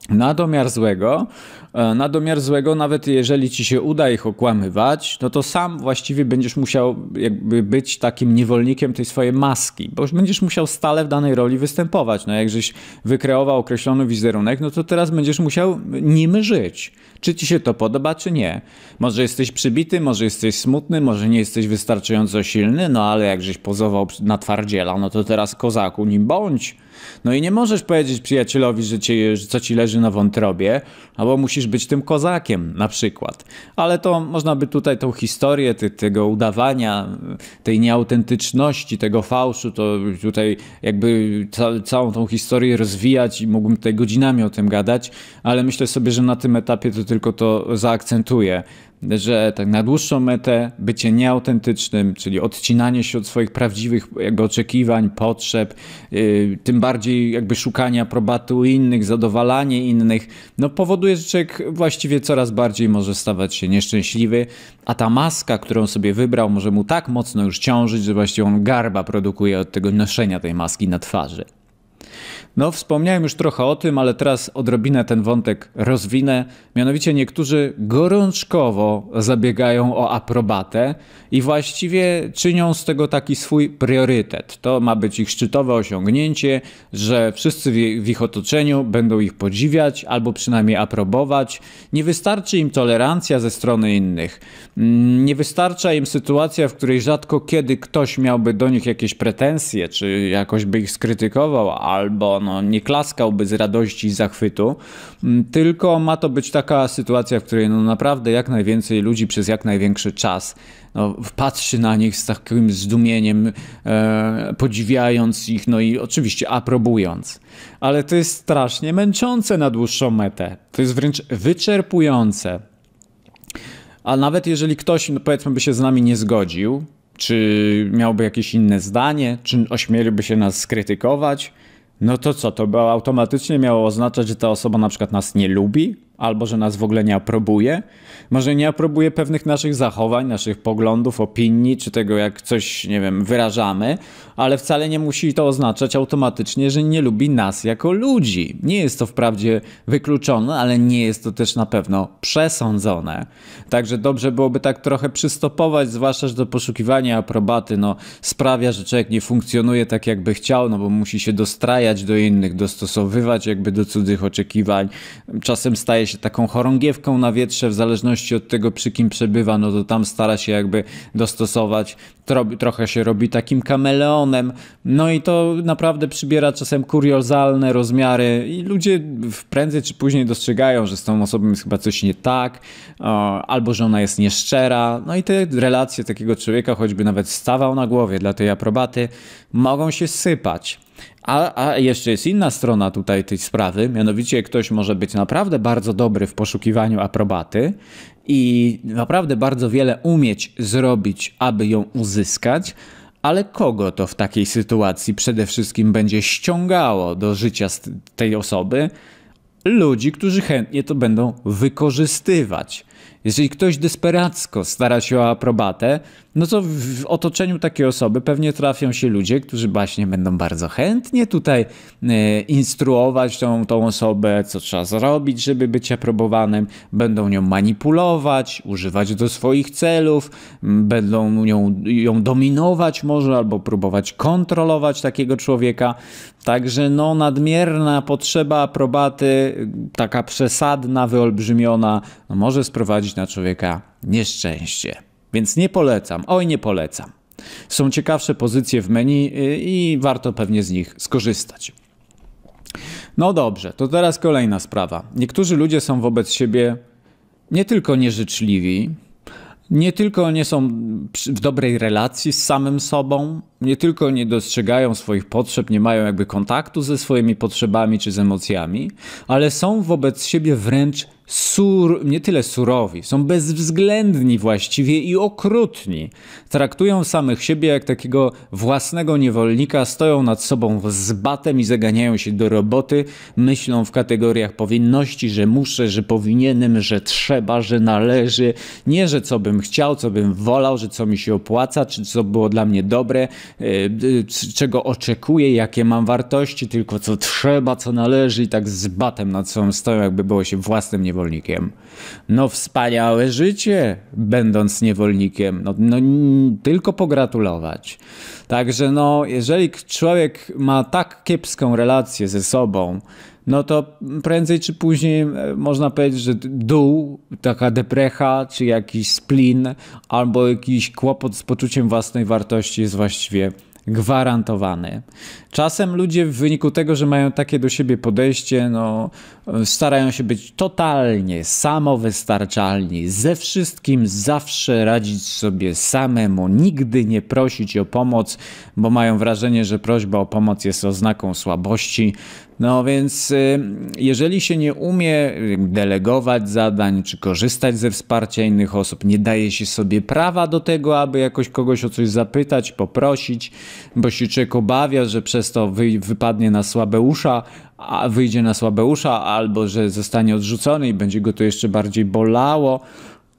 Na domiar złego, e, na domiar złego, nawet jeżeli ci się uda ich okłamywać, no to sam właściwie będziesz musiał jakby być takim niewolnikiem tej swojej maski, bo już będziesz musiał stale w danej roli występować. No jak żeś wykreował określony wizerunek, no to teraz będziesz musiał nim żyć. Czy ci się to podoba, czy nie. Może jesteś przybity, może jesteś smutny, może nie jesteś wystarczająco silny, no ale jak żeś pozował na twardziela, no to teraz kozaku nim bądź. No i nie możesz powiedzieć przyjacielowi, że, cię, że co ci leży na wątrobie, albo musisz być tym kozakiem na przykład. Ale to można by tutaj tą historię ty, tego udawania, tej nieautentyczności, tego fałszu, to tutaj jakby ca całą tą historię rozwijać i mógłbym tutaj godzinami o tym gadać, ale myślę sobie, że na tym etapie to tylko to zaakcentuję że tak na dłuższą metę bycie nieautentycznym, czyli odcinanie się od swoich prawdziwych jakby oczekiwań, potrzeb, yy, tym bardziej jakby szukanie aprobaty u innych, zadowalanie innych, no powoduje, że człowiek właściwie coraz bardziej może stawać się nieszczęśliwy, a ta maska, którą sobie wybrał, może mu tak mocno już ciążyć, że właściwie on garba produkuje od tego noszenia tej maski na twarzy. No, wspomniałem już trochę o tym, ale teraz odrobinę ten wątek rozwinę. Mianowicie niektórzy gorączkowo zabiegają o aprobatę i właściwie czynią z tego taki swój priorytet. To ma być ich szczytowe osiągnięcie, że wszyscy w ich otoczeniu będą ich podziwiać albo przynajmniej aprobować. Nie wystarczy im tolerancja ze strony innych. Mm, nie wystarcza im sytuacja, w której rzadko kiedy ktoś miałby do nich jakieś pretensje, czy jakoś by ich skrytykował, albo no, no, nie klaskałby z radości i zachwytu, mm, tylko ma to być taka sytuacja, w której no, naprawdę jak najwięcej ludzi przez jak największy czas no, patrzy na nich z takim zdumieniem, e, podziwiając ich, no i oczywiście aprobując. Ale to jest strasznie męczące na dłuższą metę. To jest wręcz wyczerpujące. A nawet jeżeli ktoś, no powiedzmy, by się z nami nie zgodził, czy miałby jakieś inne zdanie, czy ośmieliłby się nas skrytykować, no to co, to automatycznie miało oznaczać, że ta osoba na przykład nas nie lubi? albo że nas w ogóle nie aprobuje, może nie aprobuje pewnych naszych zachowań, naszych poglądów, opinii, czy tego, jak coś, nie wiem, wyrażamy, ale wcale nie musi to oznaczać automatycznie, że nie lubi nas jako ludzi. Nie jest to wprawdzie wykluczone, ale nie jest to też na pewno przesądzone. Także dobrze byłoby tak trochę przystopować, zwłaszcza, że do poszukiwania aprobaty no, sprawia, że człowiek nie funkcjonuje tak, jakby chciał, no bo musi się dostrajać do innych, dostosowywać jakby do cudzych oczekiwań. Czasem staje się taką chorągiewką na wietrze, w zależności od tego, przy kim przebywa, no to tam stara się jakby dostosować, trochę się robi takim kameleonem, no i to naprawdę przybiera czasem kuriozalne rozmiary i ludzie prędzej czy później dostrzegają, że z tą osobą jest chyba coś nie tak, albo że ona jest nieszczera, no i te relacje takiego człowieka, choćby nawet stawał na głowie dla tej aprobaty, mogą się sypać. A, a jeszcze jest inna strona tutaj tej sprawy, mianowicie ktoś może być naprawdę bardzo dobry w poszukiwaniu aprobaty i naprawdę bardzo wiele umieć zrobić, aby ją uzyskać, ale kogo to w takiej sytuacji przede wszystkim będzie ściągało do życia tej osoby? Ludzi, którzy chętnie to będą wykorzystywać. Jeżeli ktoś desperacko stara się o aprobatę, no to w otoczeniu takiej osoby pewnie trafią się ludzie, którzy właśnie będą bardzo chętnie tutaj e, instruować tą, tą osobę, co trzeba zrobić, żeby być aprobowanym, będą nią manipulować, używać do swoich celów, będą nią, ją dominować może albo próbować kontrolować takiego człowieka. Także no nadmierna potrzeba aprobaty, taka przesadna, wyolbrzymiona, no może sprowadzić na człowieka nieszczęście. Więc nie polecam, oj nie polecam. Są ciekawsze pozycje w menu y, i warto pewnie z nich skorzystać. No dobrze, to teraz kolejna sprawa. Niektórzy ludzie są wobec siebie nie tylko nieżyczliwi, nie tylko nie są w dobrej relacji z samym sobą, nie tylko nie dostrzegają swoich potrzeb, nie mają jakby kontaktu ze swoimi potrzebami czy z emocjami, ale są wobec siebie wręcz sur, nie tyle surowi, są bezwzględni właściwie i okrutni. Traktują samych siebie jak takiego własnego niewolnika, stoją nad sobą z batem i zaganiają się do roboty, myślą w kategoriach powinności, że muszę, że powinienem, że trzeba, że należy. Nie, że co bym chciał, co bym wolał, że co mi się opłaca, czy co było dla mnie dobre, e, czego oczekuję, jakie mam wartości, tylko co trzeba, co należy i tak z batem nad sobą stoją, jakby było się własnym niewolnikiem niewolnikiem. No wspaniałe życie, będąc niewolnikiem. No, no tylko pogratulować. Także no, jeżeli człowiek ma tak kiepską relację ze sobą, no to prędzej czy później e, można powiedzieć, że dół, taka deprecha, czy jakiś splin, albo jakiś kłopot z poczuciem własnej wartości jest właściwie gwarantowany. Czasem ludzie w wyniku tego, że mają takie do siebie podejście, no, starają się być totalnie samowystarczalni, ze wszystkim zawsze radzić sobie samemu, nigdy nie prosić o pomoc, bo mają wrażenie, że prośba o pomoc jest oznaką słabości, no więc, y, jeżeli się nie umie y, delegować zadań, czy korzystać ze wsparcia innych osób, nie daje się sobie prawa do tego, aby jakoś kogoś o coś zapytać, poprosić, bo się człowiek obawia, że przez to wy, wypadnie na słabe usza, a wyjdzie na słabe usza, albo że zostanie odrzucony i będzie go to jeszcze bardziej bolało,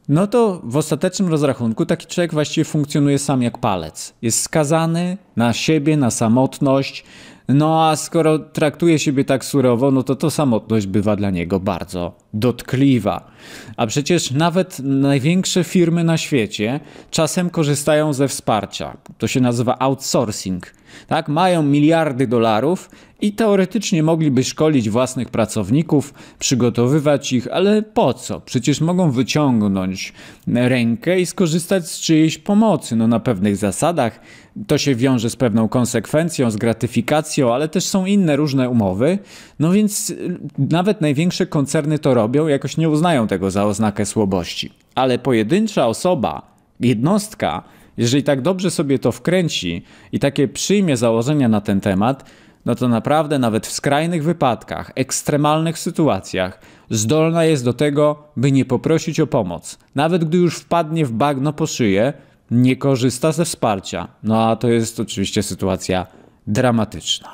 no to w ostatecznym rozrachunku taki człowiek właściwie funkcjonuje sam jak palec. Jest skazany na siebie, na samotność, no a skoro traktuje siebie tak surowo, no to to samotność bywa dla niego bardzo dotkliwa. A przecież nawet największe firmy na świecie czasem korzystają ze wsparcia. To się nazywa outsourcing. Tak? Mają miliardy dolarów i teoretycznie mogliby szkolić własnych pracowników, przygotowywać ich, ale po co? Przecież mogą wyciągnąć rękę i skorzystać z czyjejś pomocy, no na pewnych zasadach. To się wiąże z pewną konsekwencją, z gratyfikacją, ale też są inne różne umowy. No więc y, nawet największe koncerny to robią, jakoś nie uznają tego za oznakę słabości. Ale pojedyncza osoba, jednostka, jeżeli tak dobrze sobie to wkręci i takie przyjmie założenia na ten temat, no to naprawdę nawet w skrajnych wypadkach, ekstremalnych sytuacjach, zdolna jest do tego, by nie poprosić o pomoc. Nawet gdy już wpadnie w bagno po szyję, nie korzysta ze wsparcia. No a to jest oczywiście sytuacja dramatyczna.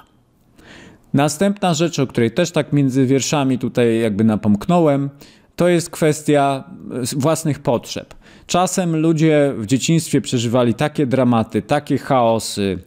Następna rzecz, o której też tak między wierszami tutaj jakby napomknąłem, to jest kwestia własnych potrzeb. Czasem ludzie w dzieciństwie przeżywali takie dramaty, takie chaosy,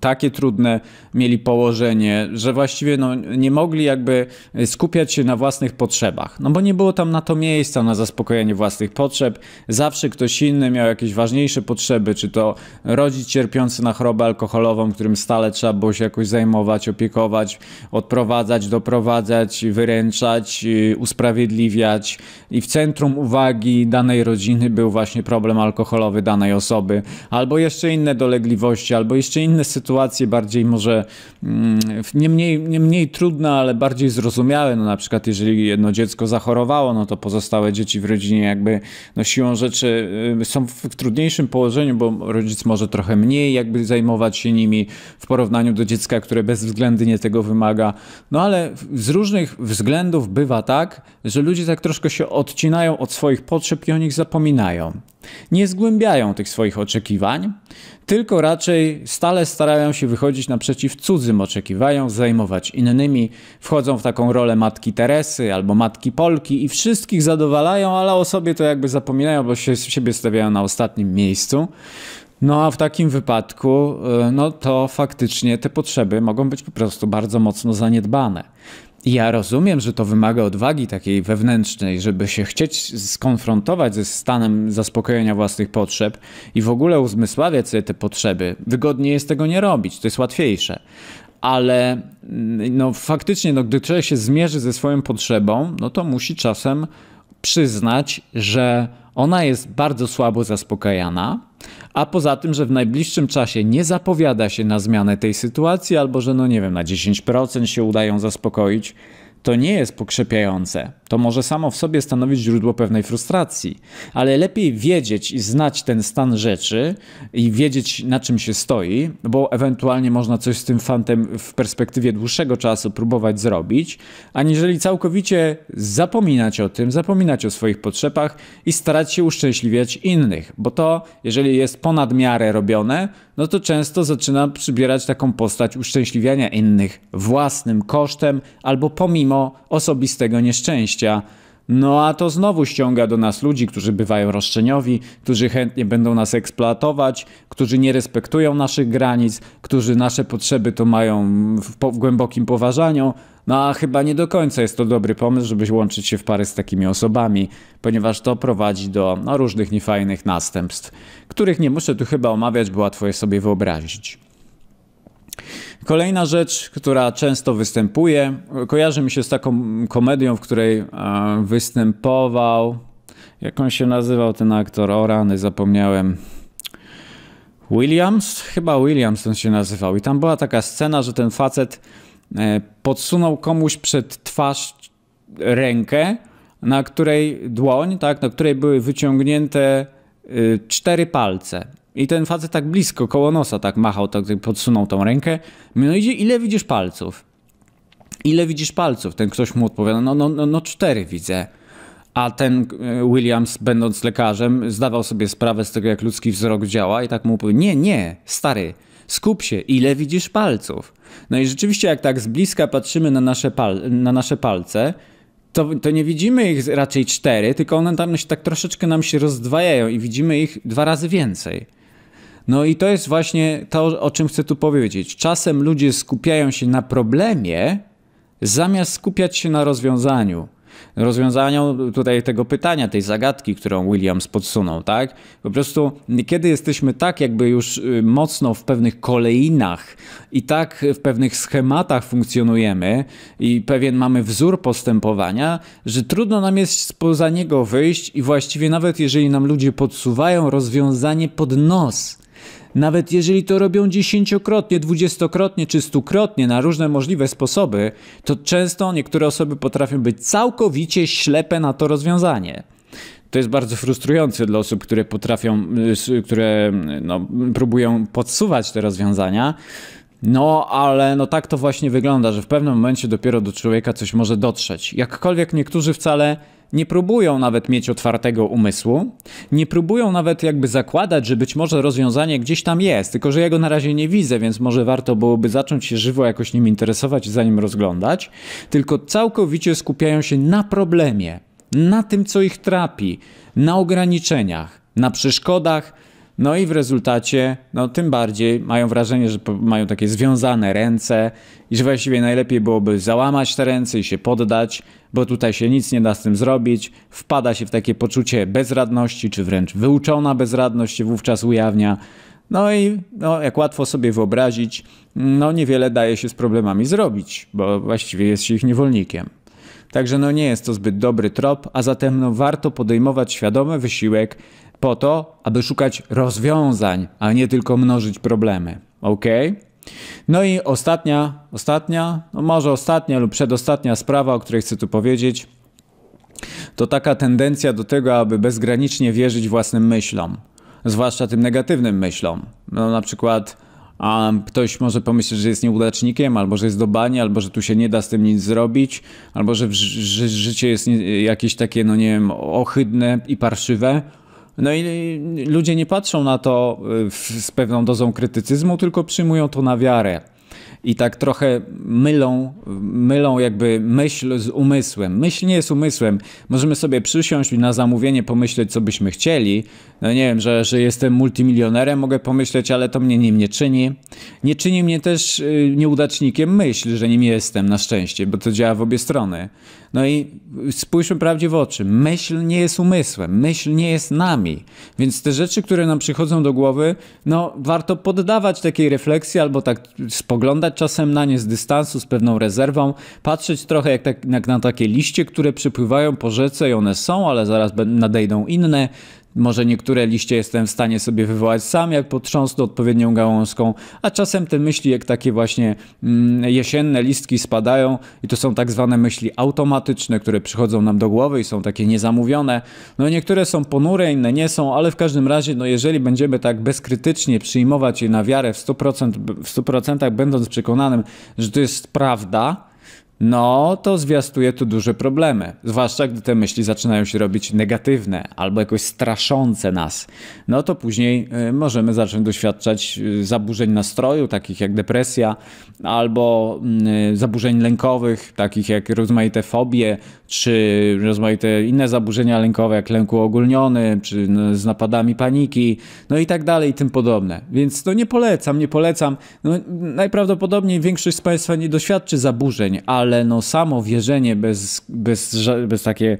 takie trudne mieli położenie, że właściwie no, nie mogli jakby skupiać się na własnych potrzebach, no bo nie było tam na to miejsca, na zaspokojenie własnych potrzeb. Zawsze ktoś inny miał jakieś ważniejsze potrzeby, czy to rodzic cierpiący na chorobę alkoholową, którym stale trzeba było się jakoś zajmować, opiekować, odprowadzać, doprowadzać, wyręczać, y, usprawiedliwiać. I w centrum uwagi danej rodziny był właśnie problem alkoholowy danej osoby, albo jeszcze inne dolegliwości, albo jeszcze inne sytuacje, sytuacje bardziej może mm, nie mniej, nie mniej trudne, ale bardziej zrozumiałe. No na przykład jeżeli jedno dziecko zachorowało, no to pozostałe dzieci w rodzinie jakby no siłą rzeczy y, są w trudniejszym położeniu, bo rodzic może trochę mniej jakby zajmować się nimi w porównaniu do dziecka, które bezwzględnie tego wymaga. No ale z różnych względów bywa tak, że ludzie tak troszkę się odcinają od swoich potrzeb i o nich zapominają. Nie zgłębiają tych swoich oczekiwań, tylko raczej stale starają się wychodzić naprzeciw cudzym oczekiwaniom, zajmować innymi, wchodzą w taką rolę matki Teresy albo matki Polki i wszystkich zadowalają, ale o sobie to jakby zapominają, bo się siebie stawiają na ostatnim miejscu. No a w takim wypadku, y, no to faktycznie te potrzeby mogą być po prostu bardzo mocno zaniedbane ja rozumiem, że to wymaga odwagi takiej wewnętrznej, żeby się chcieć skonfrontować ze stanem zaspokojenia własnych potrzeb i w ogóle uzmysławiać sobie te potrzeby. Wygodniej jest tego nie robić, to jest łatwiejsze. Ale mm, no, faktycznie, no, gdy człowiek się zmierzy ze swoją potrzebą, no to musi czasem przyznać, że ona jest bardzo słabo zaspokajana, a poza tym, że w najbliższym czasie nie zapowiada się na zmianę tej sytuacji, albo że, no nie wiem, na 10% się udają zaspokoić, to nie jest pokrzepiające to może samo w sobie stanowić źródło pewnej frustracji. Ale lepiej wiedzieć i znać ten stan rzeczy i wiedzieć na czym się stoi, bo ewentualnie można coś z tym fantem w perspektywie dłuższego czasu próbować zrobić, aniżeli całkowicie zapominać o tym, zapominać o swoich potrzebach i starać się uszczęśliwiać innych, bo to, jeżeli jest ponad miarę robione, no to często zaczyna przybierać taką postać uszczęśliwiania innych własnym kosztem albo pomimo osobistego nieszczęścia. No a to znowu ściąga do nas ludzi, którzy bywają roszczeniowi, którzy chętnie będą nas eksploatować, którzy nie respektują naszych granic, którzy nasze potrzeby to mają w, po, w głębokim poważaniu. No a chyba nie do końca jest to dobry pomysł, żeby łączyć się w parę z takimi osobami, ponieważ to prowadzi do no, różnych niefajnych następstw, których nie muszę tu chyba omawiać, bo łatwo je sobie wyobrazić. Kolejna rzecz, która często występuje, kojarzy mi się z taką komedią, w której e, występował, jak on się nazywał ten aktor, o rany, zapomniałem. Williams? Chyba Williams on się nazywał. I tam była taka scena, że ten facet e, podsunął komuś przed twarz rękę, na której dłoń, tak, na której były wyciągnięte y, cztery palce. I ten facet tak blisko, koło nosa tak machał, tak podsunął tą rękę. no idzie, ile widzisz palców? Ile widzisz palców? Ten ktoś mu odpowiada, no, no, no, no cztery widzę. A ten e, Williams, będąc lekarzem, zdawał sobie sprawę z tego, jak ludzki wzrok działa i tak mu powiedział, nie, nie, stary, skup się, ile widzisz palców? No i rzeczywiście, jak tak z bliska patrzymy na nasze, pal na nasze palce, to, to, nie widzimy ich raczej cztery, tylko one tam się tak troszeczkę nam się rozdwajają i widzimy ich dwa razy więcej. No i to jest właśnie to, o czym chcę tu powiedzieć. Czasem ludzie skupiają się na problemie, zamiast skupiać się na rozwiązaniu rozwiązaniu tutaj tego pytania, tej zagadki, którą Williams podsunął, tak? Po prostu kiedy jesteśmy tak jakby już y, mocno w pewnych kolejnach i tak w pewnych schematach funkcjonujemy i pewien mamy wzór postępowania, że trudno nam jest spoza niego wyjść i właściwie nawet jeżeli nam ludzie podsuwają rozwiązanie pod nos, nawet jeżeli to robią dziesięciokrotnie, dwudziestokrotnie czy stukrotnie na różne możliwe sposoby, to często niektóre osoby potrafią być całkowicie ślepe na to rozwiązanie. To jest bardzo frustrujące dla osób, które potrafią, y, które no, próbują podsuwać te rozwiązania, no, ale no tak to właśnie wygląda, że w pewnym momencie dopiero do człowieka coś może dotrzeć. Jakkolwiek niektórzy wcale nie próbują nawet mieć otwartego umysłu, nie próbują nawet jakby zakładać, że być może rozwiązanie gdzieś tam jest, tylko że ja go na razie nie widzę, więc może warto byłoby zacząć się żywo jakoś nim interesować, zanim rozglądać, tylko całkowicie skupiają się na problemie, na tym, co ich trapi, na ograniczeniach, na przeszkodach, no i w rezultacie, no tym bardziej mają wrażenie, że mają takie związane ręce i że właściwie najlepiej byłoby załamać te ręce i się poddać, bo tutaj się nic nie da z tym zrobić. Wpada się w takie poczucie bezradności, czy wręcz wyuczona bezradność się wówczas ujawnia. No i no, jak łatwo sobie wyobrazić, no niewiele daje się z problemami zrobić, bo właściwie jest się ich niewolnikiem. Także no nie jest to zbyt dobry trop, a zatem no warto podejmować świadomy wysiłek po to, aby szukać rozwiązań, a nie tylko mnożyć problemy. Ok? No i ostatnia, ostatnia, no może ostatnia lub przedostatnia sprawa, o której chcę tu powiedzieć, to taka tendencja do tego, aby bezgranicznie wierzyć własnym myślom, zwłaszcza tym negatywnym myślom. No na przykład a ktoś może pomyśleć, że jest nieudacznikiem, albo że jest do bani, albo że tu się nie da z tym nic zrobić, albo że życie jest jakieś takie, no nie wiem, ohydne i parszywe, no i ludzie nie patrzą na to y, z pewną dozą krytycyzmu, tylko przyjmują to na wiarę i tak trochę mylą, mylą jakby myśl z umysłem. Myśl nie jest umysłem. Możemy sobie przysiąść i na zamówienie pomyśleć, co byśmy chcieli. No nie wiem, że, że jestem multimilionerem, mogę pomyśleć, ale to mnie nim nie czyni. Nie czyni mnie też y, nieudacznikiem myśl, że nim jestem na szczęście, bo to działa w obie strony. No i spójrzmy prawdzie w oczy. Myśl nie jest umysłem, myśl nie jest nami. Więc te rzeczy, które nam przychodzą do głowy, no warto poddawać takiej refleksji albo tak spoglądać czasem na nie z dystansu, z pewną rezerwą, patrzeć trochę jak, tak, jak na takie liście, które przypływają po rzece i one są, ale zaraz nadejdą inne. Może niektóre liście jestem w stanie sobie wywołać sam, jak potrząsnę odpowiednią gałązką, a czasem te myśli, jak takie właśnie mm, jesienne listki spadają i to są tak zwane myśli automatyczne, które przychodzą nam do głowy i są takie niezamówione. No niektóre są ponure, inne nie są, ale w każdym razie, no jeżeli będziemy tak bezkrytycznie przyjmować je na wiarę w 100%, w 100% będąc przekonanym, że to jest prawda, no to zwiastuje to duże problemy. Zwłaszcza gdy te myśli zaczynają się robić negatywne albo jakoś straszące nas. No to później y, możemy zacząć doświadczać y, zaburzeń nastroju, takich jak depresja, albo mm, y, zaburzeń lękowych, takich jak rozmaite fobie, czy rozmaite inne zaburzenia lękowe, jak lęk uogólniony, czy no, z napadami paniki, no i tak dalej i tym podobne. Więc no nie polecam, nie polecam. No, najprawdopodobniej większość z Państwa nie doświadczy zaburzeń, ale ale no samo wierzenie bez, bez, bez takie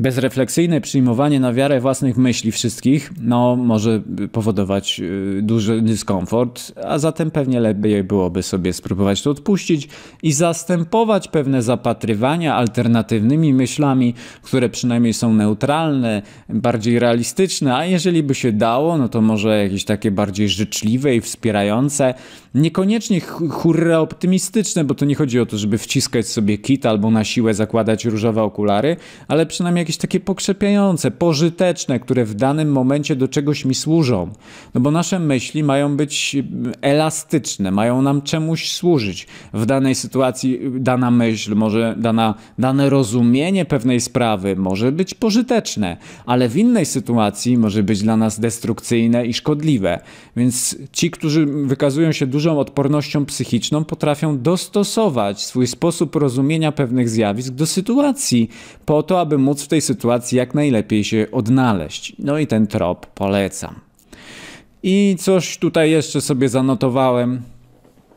Bezrefleksyjne przyjmowanie na wiarę własnych myśli wszystkich no, może powodować y, duży dyskomfort, a zatem pewnie lepiej byłoby sobie spróbować to odpuścić i zastępować pewne zapatrywania alternatywnymi myślami, które przynajmniej są neutralne, bardziej realistyczne, a jeżeli by się dało, no to może jakieś takie bardziej życzliwe i wspierające, niekoniecznie hurra optymistyczne, bo to nie chodzi o to, żeby wciskać sobie kit albo na siłę zakładać różowe okulary, ale przynajmniej jakieś takie pokrzepiające, pożyteczne, które w danym momencie do czegoś mi służą. No bo nasze myśli mają być mm, elastyczne, mają nam czemuś służyć. W danej sytuacji y, dana myśl, może dana, dane rozumienie pewnej sprawy może być pożyteczne, ale w innej sytuacji może być dla nas destrukcyjne i szkodliwe. Więc ci, którzy wykazują się dużą odpornością psychiczną, potrafią dostosować swój sposób rozumienia pewnych zjawisk do sytuacji, po to, aby móc w tej tej sytuacji jak najlepiej się odnaleźć. No i ten trop polecam. I coś tutaj jeszcze sobie zanotowałem.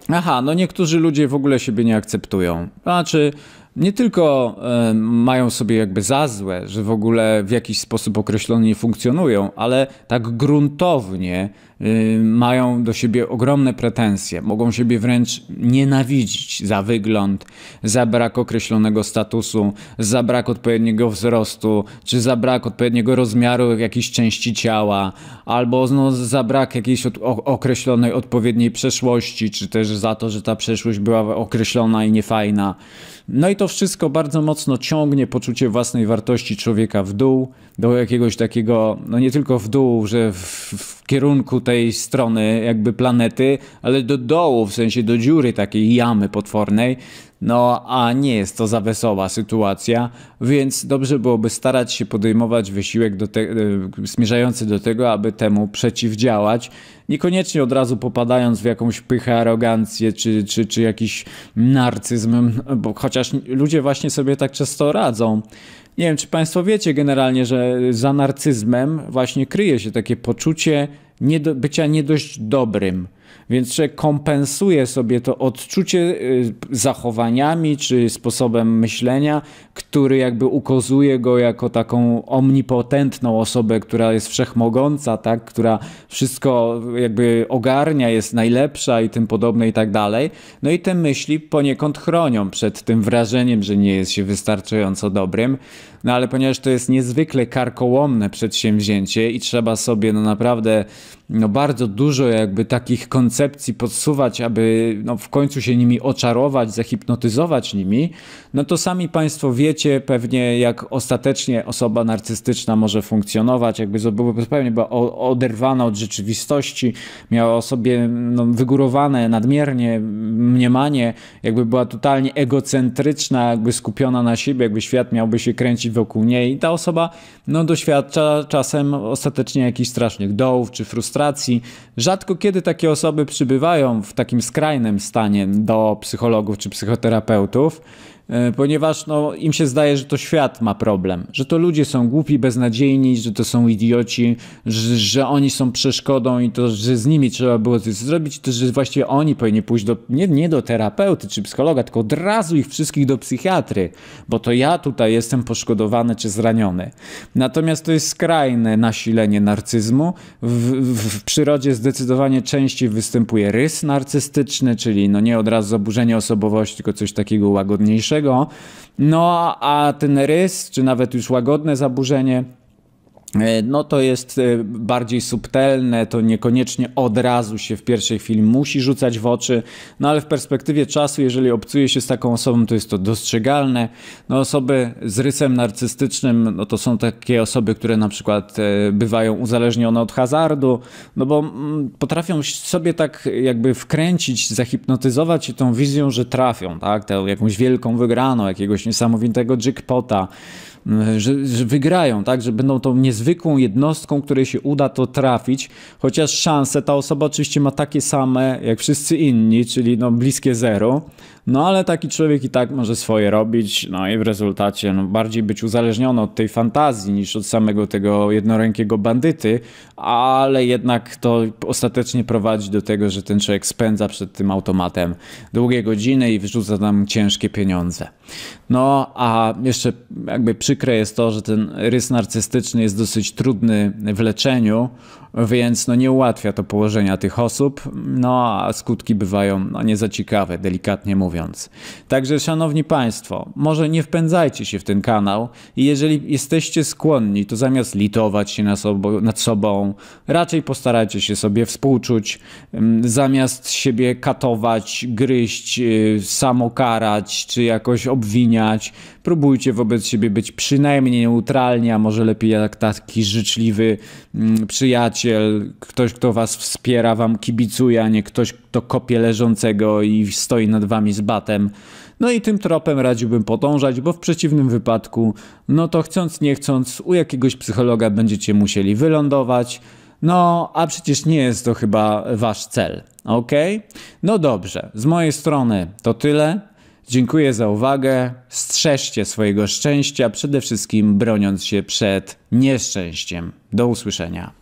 Aha, no niektórzy ludzie w ogóle siebie nie akceptują. Znaczy, nie tylko y, mają sobie jakby za złe, że w ogóle w jakiś sposób określony nie funkcjonują, ale tak gruntownie y, mają do siebie ogromne pretensje. Mogą siebie wręcz nienawidzić za wygląd, za brak określonego statusu, za brak odpowiedniego wzrostu, czy za brak odpowiedniego rozmiaru jakiejś części ciała, albo no, za brak jakiejś od, o, określonej odpowiedniej przeszłości, czy też za to, że ta przeszłość była określona i niefajna. No i to wszystko bardzo mocno ciągnie poczucie własnej wartości człowieka w dół, do jakiegoś takiego, no nie tylko w dół, że w, w kierunku tej strony jakby planety, ale do dołu, w sensie do dziury takiej jamy potwornej, no, a nie jest to za wesoła sytuacja, więc dobrze byłoby starać się podejmować wysiłek do te, e, zmierzający do tego, aby temu przeciwdziałać. Niekoniecznie od razu popadając w jakąś pychę, arogancję czy, czy, czy jakiś narcyzm, bo chociaż ludzie właśnie sobie tak często radzą. Nie wiem, czy Państwo wiecie generalnie, że za narcyzmem właśnie kryje się takie poczucie nie do, bycia nie dość dobrym. Więc że kompensuje sobie to odczucie y, zachowaniami czy sposobem myślenia, który jakby ukozuje go jako taką omnipotentną osobę, która jest wszechmogąca, tak? która wszystko jakby ogarnia, jest najlepsza i tym podobne i tak dalej. No i te myśli poniekąd chronią przed tym wrażeniem, że nie jest się wystarczająco dobrym. No ale ponieważ to jest niezwykle karkołomne przedsięwzięcie i trzeba sobie no naprawdę no bardzo dużo jakby takich koncepcji podsuwać, aby no w końcu się nimi oczarować, zahipnotyzować nimi, no to sami Państwo wiecie pewnie jak ostatecznie osoba narcystyczna może funkcjonować, jakby zupełnie była oderwana od rzeczywistości, miała o sobie no, wygórowane nadmiernie mniemanie, jakby była totalnie egocentryczna, jakby skupiona na siebie, jakby świat miałby się kręcić wokół niej i ta osoba no, doświadcza czasem ostatecznie jakichś strasznych dołów czy frustracji. Rzadko kiedy takie osoby przybywają w takim skrajnym stanie do psychologów czy psychoterapeutów. E, ponieważ no, im się zdaje, że to świat ma problem, że to ludzie są głupi, beznadziejni, że to są idioci, że, że oni są przeszkodą i to, że z nimi trzeba było coś zrobić, to, że właściwie oni powinni pójść do, nie, nie do terapeuty czy psychologa, tylko od razu ich wszystkich do psychiatry, bo to ja tutaj jestem poszkodowany czy zraniony. Natomiast to jest skrajne nasilenie narcyzmu. W, w, w przyrodzie zdecydowanie częściej występuje rys narcystyczny, czyli no nie od razu zaburzenie osobowości, tylko coś takiego łagodniejszego, no a ten rys, czy nawet już łagodne zaburzenie, E, no to jest e, bardziej subtelne, to niekoniecznie od razu się w pierwszej chwili musi rzucać w oczy, no ale w perspektywie czasu, jeżeli obcuje się z taką osobą, to jest to dostrzegalne. No osoby z rysem narcystycznym, no to są takie osoby, które na przykład e, bywają uzależnione od hazardu, no bo mm, potrafią sobie tak jakby wkręcić, zahipnotyzować się tą wizją, że trafią, tak, tę jakąś wielką wygraną, jakiegoś niesamowitego jackpota, E, że, że, wygrają, tak? Że będą tą niezwykłą jednostką, której się uda to trafić, chociaż szanse ta osoba oczywiście ma takie same jak wszyscy inni, czyli no bliskie zero, no ale taki człowiek i tak może swoje robić, no i w rezultacie no, bardziej być uzależniony od tej fantazji niż od samego tego jednorękiego bandyty, ale jednak to ostatecznie prowadzi do tego, że ten człowiek spędza przed tym automatem długie godziny i wyrzuca tam ciężkie pieniądze. No a jeszcze jakby przykre jest to, że ten rys narcystyczny jest dosyć trudny w leczeniu, więc no nie ułatwia to położenia tych osób, no a skutki bywają no, nie za ciekawe, delikatnie mówiąc. Także szanowni państwo, może nie wpędzajcie się w ten kanał i jeżeli jesteście skłonni, to zamiast litować się nad sobą, nad sobą raczej postarajcie się sobie współczuć, mm, zamiast siebie katować, gryźć, y, samokarać czy jakoś obwiniać, próbujcie wobec siebie być przynajmniej neutralni, a może lepiej jak taki życzliwy mm, przyjaciel, przyjaciel, ktoś, kto was wspiera, wam kibicuje, a nie ktoś, kto kopie leżącego i stoi nad wami z batem. No i tym tropem radziłbym podążać, bo w przeciwnym wypadku, no to chcąc nie chcąc, u jakiegoś psychologa będziecie musieli wylądować. No, a przecież nie jest to chyba wasz cel, ok? No dobrze, z mojej strony to tyle. Dziękuję za uwagę. Strzeżcie swojego szczęścia, przede wszystkim broniąc się przed nieszczęściem. Do usłyszenia.